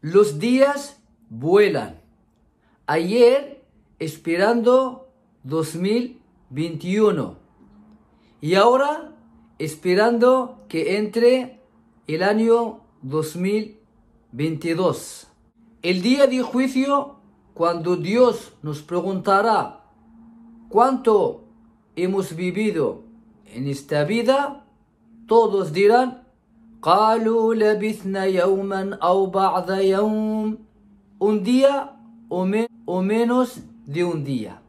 Los días vuelan. Ayer esperando 2021. Y ahora esperando que entre el año 2022. El día de juicio, cuando Dios nos preguntará cuánto hemos vivido en esta vida, todos dirán un día o menos de un día.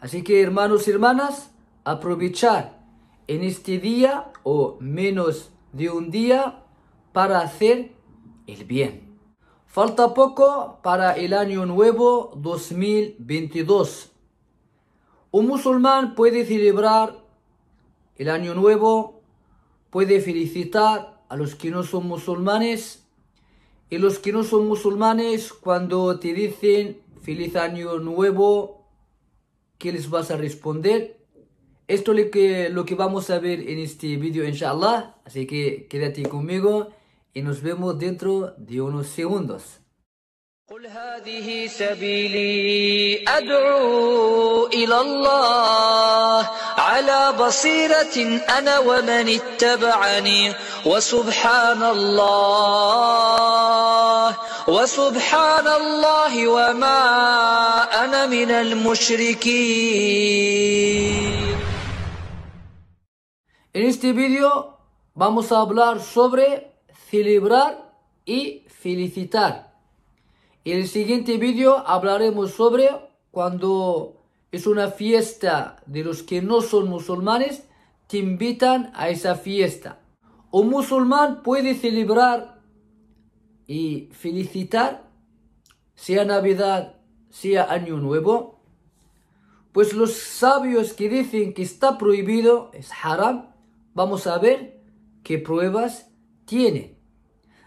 Así que hermanos y hermanas, aprovechar en este día o menos de un día para hacer el bien. Falta poco para el año nuevo 2022. Un musulmán puede celebrar el año nuevo, puede felicitar a los que no son musulmanes. Y los que no son musulmanes, cuando te dicen feliz año nuevo, ¿qué les vas a responder? Esto es lo que, lo que vamos a ver en este vídeo, inshallah. Así que quédate conmigo y nos vemos dentro de unos segundos. قل هذه سبيلي أدعو إلى الله على بصيرة أنا ومن اتبعني وسبحان الله وسبحان الله وما أنا من المشركين En este vídeo vamos a hablar sobre celebrar y felicitar en El siguiente vídeo hablaremos sobre cuando es una fiesta de los que no son musulmanes, te invitan a esa fiesta. Un musulmán puede celebrar y felicitar, sea Navidad, sea Año Nuevo, pues los sabios que dicen que está prohibido, es haram, vamos a ver qué pruebas tiene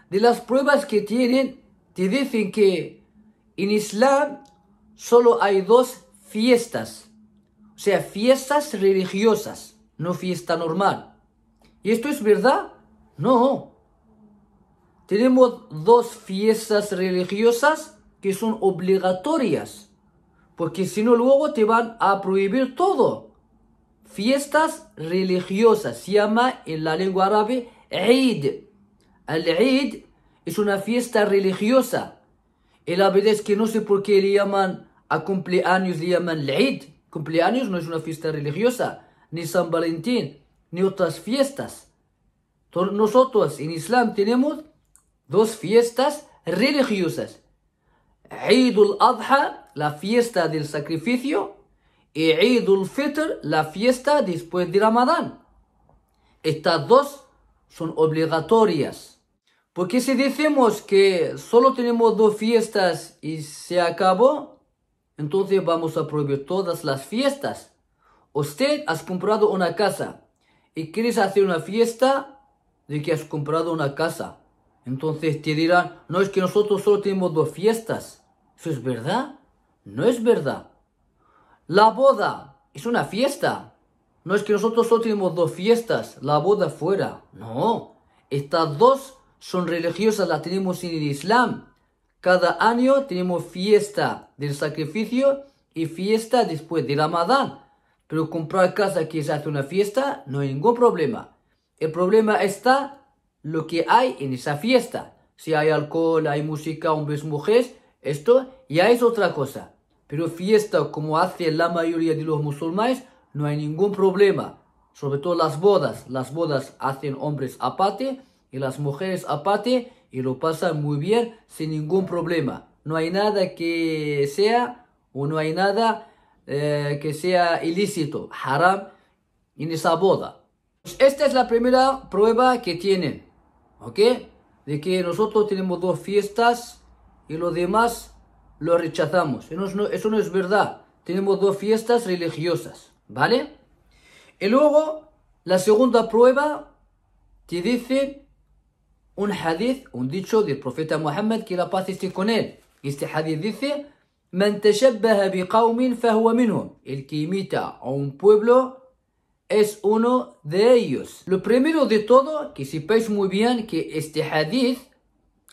De las pruebas que tienen te dicen que en Islam solo hay dos fiestas, o sea, fiestas religiosas, no fiesta normal. ¿Y esto es verdad? No. Tenemos dos fiestas religiosas que son obligatorias, porque si no luego te van a prohibir todo. Fiestas religiosas se llama en la lengua árabe Eid. El Eid es una fiesta religiosa. El la es que no sé por qué le llaman a cumpleaños, le llaman Eid. Cumpleaños no es una fiesta religiosa, ni San Valentín, ni otras fiestas. Nosotros en Islam tenemos dos fiestas religiosas. Eidul Adha, la fiesta del sacrificio, y Eidul Fitr, la fiesta después de Ramadán. Estas dos son obligatorias. Porque si decimos que solo tenemos dos fiestas y se acabó, entonces vamos a prohibir todas las fiestas. Usted has comprado una casa y quieres hacer una fiesta de que has comprado una casa. Entonces te dirán, no es que nosotros solo tenemos dos fiestas. ¿Eso es verdad? No es verdad. La boda es una fiesta. No es que nosotros solo tenemos dos fiestas, la boda fuera. No, estas dos son religiosas, las tenemos en el Islam. Cada año tenemos fiesta del sacrificio y fiesta después de Ramadán. Pero comprar casa que se hace una fiesta no hay ningún problema. El problema está lo que hay en esa fiesta. Si hay alcohol, hay música, hombres, mujeres, esto ya es otra cosa. Pero fiesta como hace la mayoría de los musulmanes, no hay ningún problema. Sobre todo las bodas. Las bodas hacen hombres aparte y las mujeres aparte y lo pasan muy bien sin ningún problema. No hay nada que sea o no hay nada eh, que sea ilícito, haram, en esa boda. Esta es la primera prueba que tienen, ¿ok? De que nosotros tenemos dos fiestas y lo demás lo rechazamos. Eso no, es verdad. Tenemos dos fiestas religiosas, ¿vale? Y luego, la segunda prueba, te dice un hadith, un dicho del profeta Muhammad que la paz esté con él. Este hadith dice, Man El que imita a un pueblo es uno de ellos. Lo primero de todo, que sepáis muy bien que este hadith,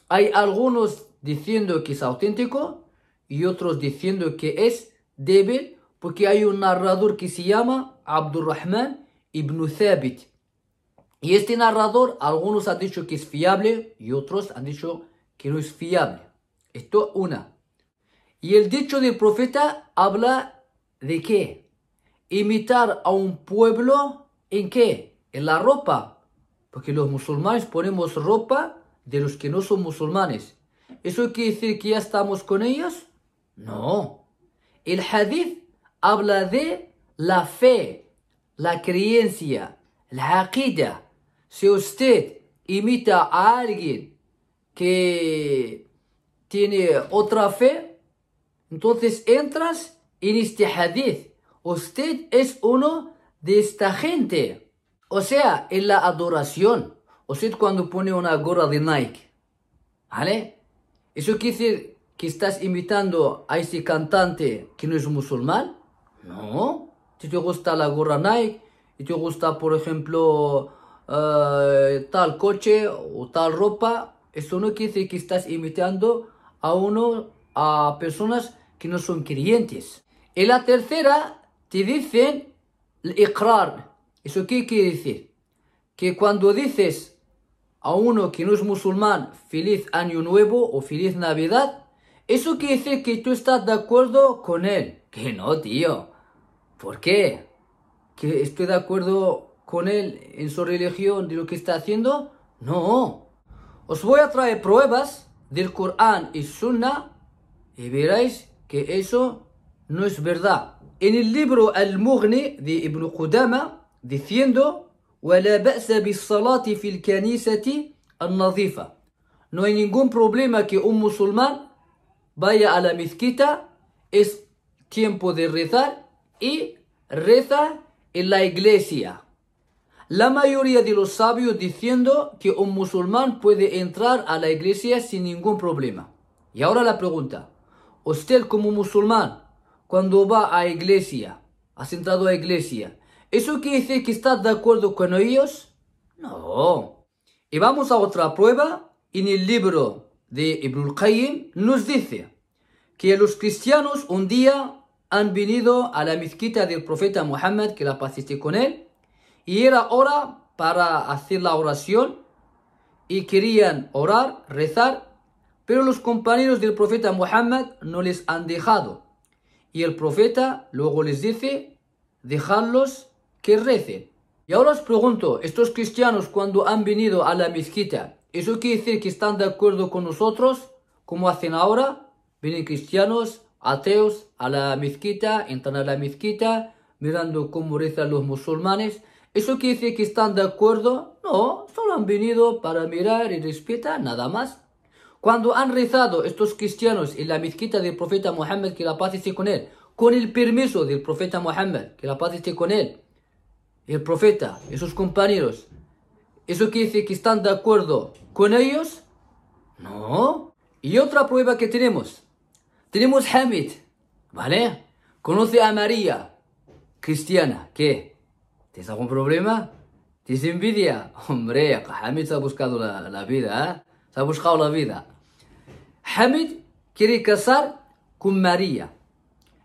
hay algunos diciendo que es auténtico y otros diciendo que es débil, porque hay un narrador que se llama Abdurrahman ibn Thabit. Y este narrador, algunos han dicho que es fiable y otros han dicho que no es fiable. Esto una. Y el dicho del profeta habla de qué? Imitar a un pueblo en qué? En la ropa. Porque los musulmanes ponemos ropa de los que no son musulmanes. ¿Eso quiere decir que ya estamos con ellos? No. El hadith habla de la fe, la creencia, la aqidah si usted imita a alguien que tiene otra fe, entonces entras en este hadith. Usted es uno de esta gente. O sea, en la adoración. Usted cuando pone una gorra de Nike, ¿vale? ¿Eso quiere decir que estás imitando a este cantante que no es musulmán? No. Si te gusta la gorra Nike y te gusta, por ejemplo, eh, tal coche o tal ropa, eso no quiere decir que estás imitando a uno, a personas que no son creyentes. Y la tercera, te dicen el ¿Eso qué quiere decir? Que cuando dices a uno que no es musulmán, feliz año nuevo o feliz navidad, eso quiere decir que tú estás de acuerdo con él. Que no, tío. porque Que estoy de acuerdo con él en su religión de lo que está haciendo? No. Os voy a traer pruebas del Corán y Sunna y veréis que eso no es verdad. En el libro Al-Mughni de Ibn Qudama diciendo No hay ningún problema que un musulmán vaya a la mezquita, es tiempo de rezar y reza en la iglesia la mayoría de los sabios diciendo que un musulmán puede entrar a la iglesia sin ningún problema. Y ahora la pregunta, usted como musulmán, cuando va a iglesia, has entrado a iglesia, ¿eso quiere decir que estás de acuerdo con ellos? No. Y vamos a otra prueba en el libro de Ibn Qayyim nos dice que los cristianos un día han venido a la mezquita del profeta Muhammad, que la pasaste con él, y era hora para hacer la oración y querían orar, rezar, pero los compañeros del profeta Muhammad no les han dejado. Y el profeta luego les dice, dejadlos que recen. Y ahora os pregunto, estos cristianos cuando han venido a la mezquita, ¿eso quiere decir que están de acuerdo con nosotros? como hacen ahora? Vienen cristianos, ateos a la mezquita, entran a la mezquita, mirando cómo rezan los musulmanes, ¿Eso quiere decir que están de acuerdo? No, solo han venido para mirar y respetar, nada más. Cuando han rezado estos cristianos en la mezquita del profeta Muhammad, que la paz esté con él, con el permiso del profeta Muhammad, que la paz esté con él, el profeta y sus compañeros, ¿eso quiere decir que están de acuerdo con ellos? No. Y otra prueba que tenemos, tenemos Hamid, ¿vale? Conoce a María, cristiana, que ¿Tienes algún problema? ¿Tienes envidia? Hombre, Hamid se ha buscado la, vida, ¿eh? Se ha buscado la vida. Hamid quiere casar con María.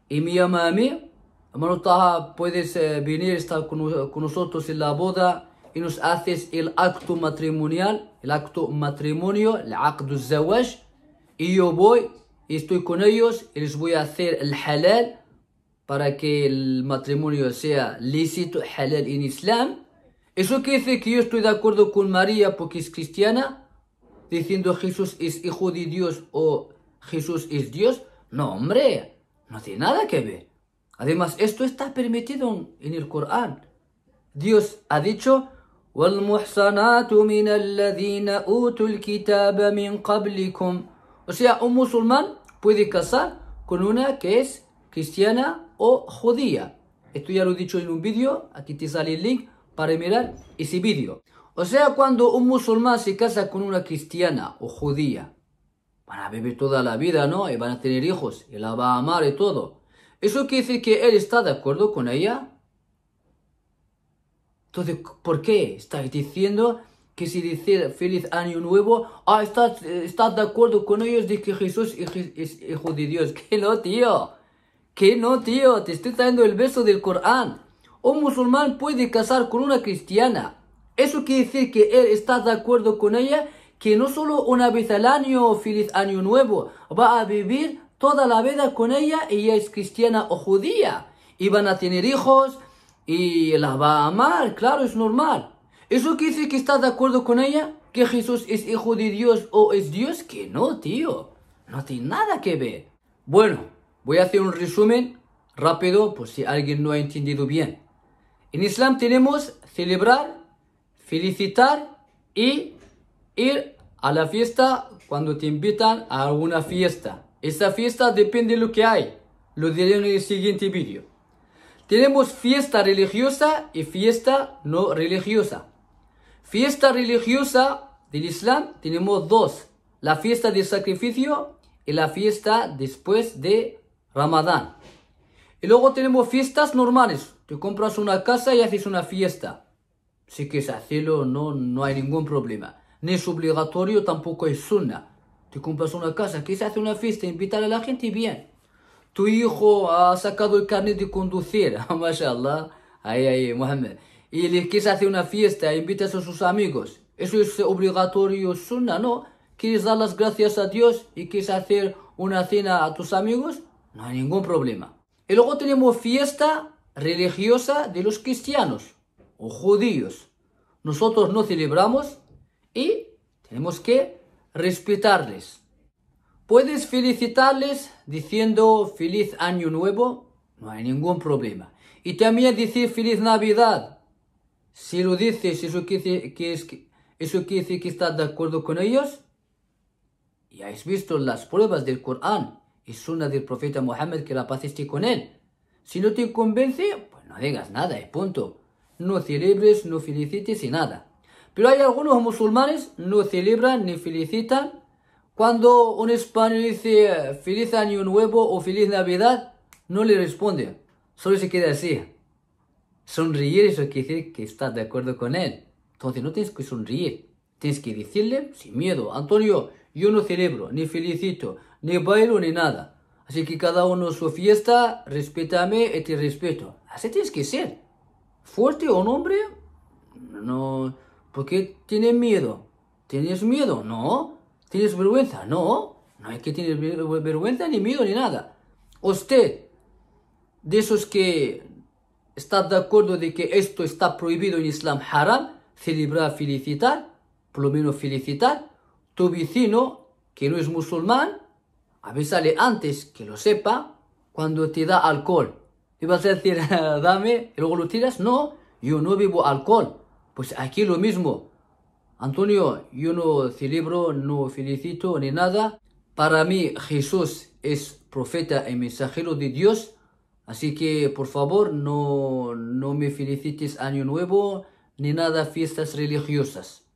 Y mi llama a mí, hermano Taha, puedes eh, venir, estar con, nosotros en la boda y nos haces el acto matrimonial, el acto matrimonio, el acto boda, Y yo voy, y estoy con ellos, y les voy a hacer el halal para que el matrimonio sea lícito, halal en Islam, ¿eso que dice que yo estoy de acuerdo con María porque es cristiana? Diciendo Jesús es hijo de Dios o Jesús es Dios. No, hombre, no tiene nada que ver. Además, esto está permitido en el Corán. Dios ha dicho, O sea, un musulmán puede casar con una que es cristiana o judía. Esto ya lo he dicho en un vídeo, aquí te sale el link para mirar ese vídeo. O sea, cuando un musulmán se casa con una cristiana o judía, van a vivir toda la vida, ¿no? Y van a tener hijos, y la va a amar y todo. ¿Eso quiere decir que él está de acuerdo con ella? Entonces, ¿por qué estáis diciendo que si dice feliz año nuevo, ah, estás, eh, estás de acuerdo con ellos de que Jesús es, hijo de Dios? Que no, tío. Que no, tío, te estoy trayendo el verso del Corán. Un musulmán puede casar con una cristiana. Eso quiere decir que él está de acuerdo con ella, que no solo una vez al año, o feliz año nuevo, va a vivir toda la vida con ella, Y ella es cristiana o judía. Y van a tener hijos y la va a amar, claro, es normal. ¿Eso quiere decir que está de acuerdo con ella? ¿Que Jesús es hijo de Dios o es Dios? Que no, tío. No tiene nada que ver. Bueno, Voy a hacer un resumen rápido por si alguien no ha entendido bien. En Islam tenemos celebrar, felicitar y ir a la fiesta cuando te invitan a alguna fiesta. Esa fiesta depende de lo que hay. Lo diré en el siguiente vídeo. Tenemos fiesta religiosa y fiesta no religiosa. Fiesta religiosa del Islam tenemos dos. La fiesta de sacrificio y la fiesta después de Ramadán. Y luego tenemos fiestas normales. Te compras una casa y haces una fiesta. Si quieres hacerlo, no, no hay ningún problema. Ni es obligatorio, tampoco es sunnah. Te compras una casa, quieres hacer una fiesta, invitar a la gente, bien. Tu hijo ha sacado el carnet de conducir, mashallah. Ahí, ahí, Mohamed. Y le quieres hacer una fiesta, invitas a sus amigos. Eso es obligatorio, sunnah, ¿no? Quieres dar las gracias a Dios y quieres hacer una cena a tus amigos, no hay ningún problema. Y luego tenemos fiesta religiosa de los cristianos o judíos. Nosotros no celebramos y tenemos que respetarles. Puedes felicitarles diciendo feliz año nuevo, no hay ningún problema. Y también decir feliz Navidad. Si lo dices, eso quiere, que decir que estás de acuerdo con ellos. Ya has visto las pruebas del Corán y sunna del profeta Mohammed que la paz esté con él. Si no te convence, pues no digas nada, es punto. No celebres, no felicites y nada. Pero hay algunos musulmanes no celebran ni felicitan. Cuando un español dice eh, feliz año nuevo o feliz navidad, no le responde, solo se queda así. Sonreír eso quiere decir que estás de acuerdo con él. Entonces no tienes que sonreír, tienes que decirle sin miedo, Antonio, yo no celebro ni felicito, ni bailo, ni nada. Así que cada uno su fiesta, respétame y te respeto. Así tienes que ser. Fuerte un hombre, no. porque tienes miedo? ¿Tienes miedo? No. ¿Tienes vergüenza? No. No hay que tener vergüenza, ni miedo, ni nada. Usted, de esos que está de acuerdo de que esto está prohibido en Islam haram, celebrar, felicitar, por lo menos felicitar, tu vecino que no es musulmán, a mí sale antes que lo sepa cuando te da alcohol. Y vas a decir, dame, y luego lo tiras. No, yo no bebo alcohol. Pues aquí lo mismo. Antonio, yo no celebro, no felicito ni nada. Para mí Jesús es profeta y mensajero de Dios. Así que por favor no, no me felicites año nuevo ni nada fiestas religiosas.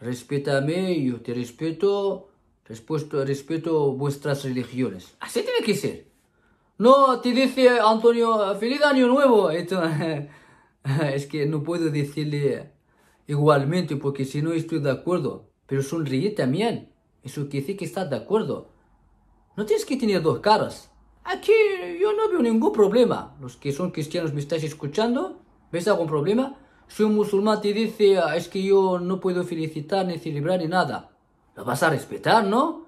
Respétame, yo te respeto. Respuesta, respeto vuestras religiones. Así tiene que ser. No, te dice Antonio, feliz año nuevo. es que no puedo decirle igualmente porque si no estoy de acuerdo. Pero sonríe también. Eso quiere decir que estás de acuerdo. No tienes que tener dos caras. Aquí yo no veo ningún problema. Los que son cristianos me estáis escuchando. ¿Ves algún problema? Soy un musulmán te dice, ah, es que yo no puedo felicitar ni celebrar ni nada lo vas a respetar, ¿no?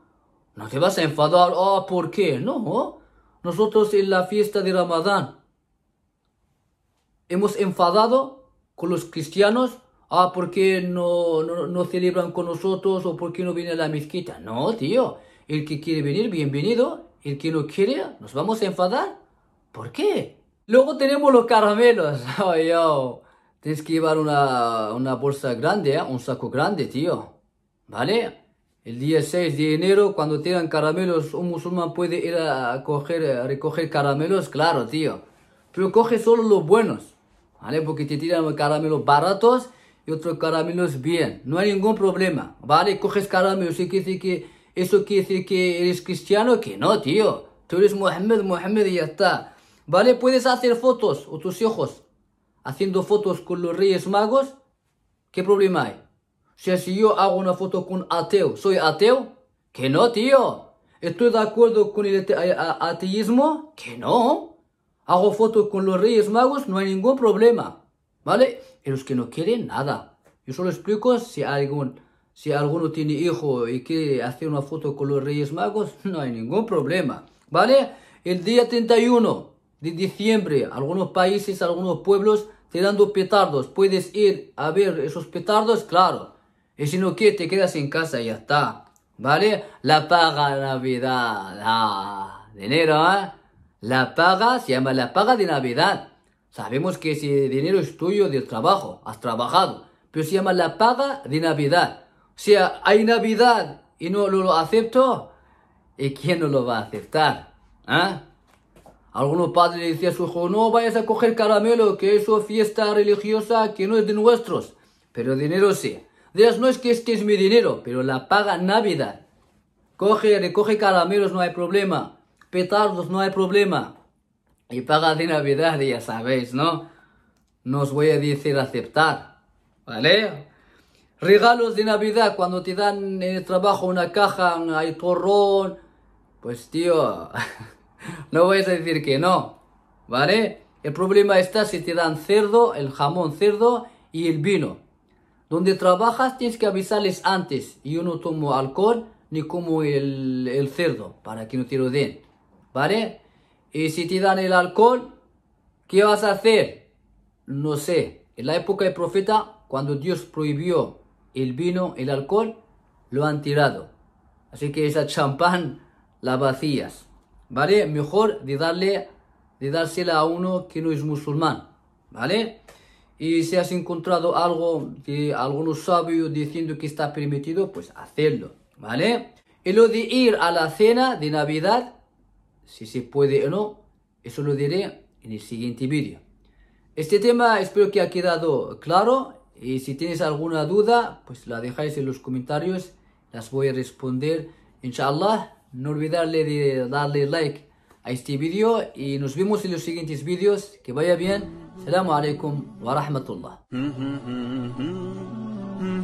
No te vas a enfadar, ah, ¿por qué? No, nosotros en la fiesta de Ramadán hemos enfadado con los cristianos, ah, ¿por qué no, no, celebran con nosotros o por qué no viene a la mezquita? No, tío, el que quiere venir, bienvenido, el que no quiere, nos vamos a enfadar. ¿Por qué? Luego tenemos los caramelos. yo. Tienes que llevar una, una bolsa grande, ¿eh? un saco grande, tío. ¿Vale? El día 6 de enero, cuando te caramelos, un musulmán puede ir a, recoger caramelos, claro, tío. Pero coge solo los buenos, ¿vale? Porque te tiran caramelos baratos y otros caramelos bien. No hay ningún problema, ¿vale? Coges caramelos y que eso quiere decir que eres cristiano, que no, tío. Tú eres Mohammed, Mohammed y ya está. ¿Vale? Puedes hacer fotos o tus hijos haciendo fotos con los reyes magos. ¿Qué problema hay? si yo hago una foto con ateo, ¿soy ateo? Que no, tío. ¿Estoy de acuerdo con el ateísmo? Que no. Hago fotos con los Reyes Magos, no hay ningún problema. ¿Vale? Y los que no quieren nada. Yo solo explico si algún, si alguno tiene hijo y quiere hacer una foto con los Reyes Magos, no hay ningún problema. ¿Vale? El día 31 de diciembre, algunos países, algunos pueblos te dan petardos. ¿Puedes ir a ver esos petardos? Claro. Y si no quieres, te quedas en casa y ya está. ¿Vale? La paga de Navidad. Ah, dinero, ¿eh? La paga se llama la paga de Navidad. Sabemos que ese dinero es tuyo del trabajo, has trabajado, pero se llama la paga de Navidad. O sea, hay Navidad y no lo, acepto, ¿y quién no lo va a aceptar? ah Algunos padres le decían a su hijo, no vayas a coger caramelo, que eso es fiesta religiosa que no es de nuestros, pero dinero sí. Dios, no es que este es mi dinero, pero la paga Navidad. Coge, recoge caramelos, no hay problema. Petardos, no hay problema. Y paga de Navidad, ya sabéis, ¿no? No os voy a decir aceptar, ¿vale? Regalos de Navidad, cuando te dan en el trabajo una caja, hay torrón, pues tío, no voy a decir que no, ¿vale? El problema está si te dan cerdo, el jamón cerdo y el vino. Donde trabajas tienes que avisarles antes. Yo no tomo alcohol ni como el, cerdo para que no te lo den. ¿Vale? Y si te dan el alcohol, ¿qué vas a hacer? No sé. En la época del profeta, cuando Dios prohibió el vino, el alcohol, lo han tirado. Así que esa champán la vacías. ¿Vale? Mejor de darle, de dársela a uno que no es musulmán. ¿Vale? y si has encontrado algo de algunos sabios diciendo que está permitido, pues hacerlo, ¿vale? Y lo de ir a la cena de Navidad, si se puede o no, eso lo diré en el siguiente vídeo. Este tema espero que ha quedado claro y si tienes alguna duda, pues la dejáis en los comentarios, las voy a responder, inshallah. No olvidarle de darle like a este vídeo y nos vemos en los siguientes vídeos. Que vaya bien. Salamu alaikum wa rahmatullah. Mm-hmm, mm-hmm, mm-hmm.